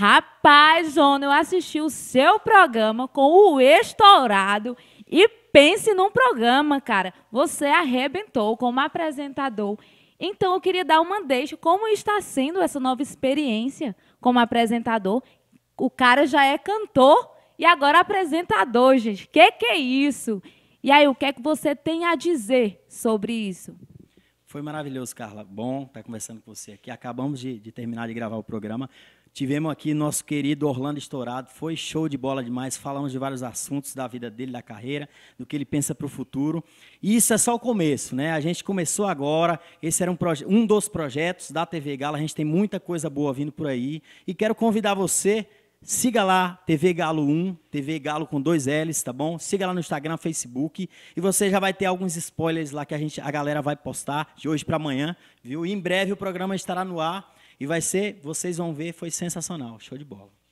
Rapaz, Zona, eu assisti o seu programa com o estourado e pense num programa, cara. Você arrebentou como apresentador. Então eu queria dar uma deixa. Como está sendo essa nova experiência como apresentador? O cara já é cantor e agora apresentador, gente. Que que é isso? E aí, o que é que você tem a dizer sobre isso? Foi maravilhoso, Carla. Bom estar conversando com você aqui. Acabamos de, de terminar de gravar o programa. Tivemos aqui nosso querido Orlando Estourado, foi show de bola demais. Falamos de vários assuntos da vida dele, da carreira, do que ele pensa para o futuro. E isso é só o começo, né? A gente começou agora. Esse era um, um dos projetos da TV Gala. A gente tem muita coisa boa vindo por aí. E quero convidar você Siga lá, TV Galo 1, TV Galo com dois L's, tá bom? Siga lá no Instagram, Facebook. E você já vai ter alguns spoilers lá que a, gente, a galera vai postar de hoje para amanhã, viu? E em breve o programa estará no ar e vai ser, vocês vão ver, foi sensacional. Show de bola.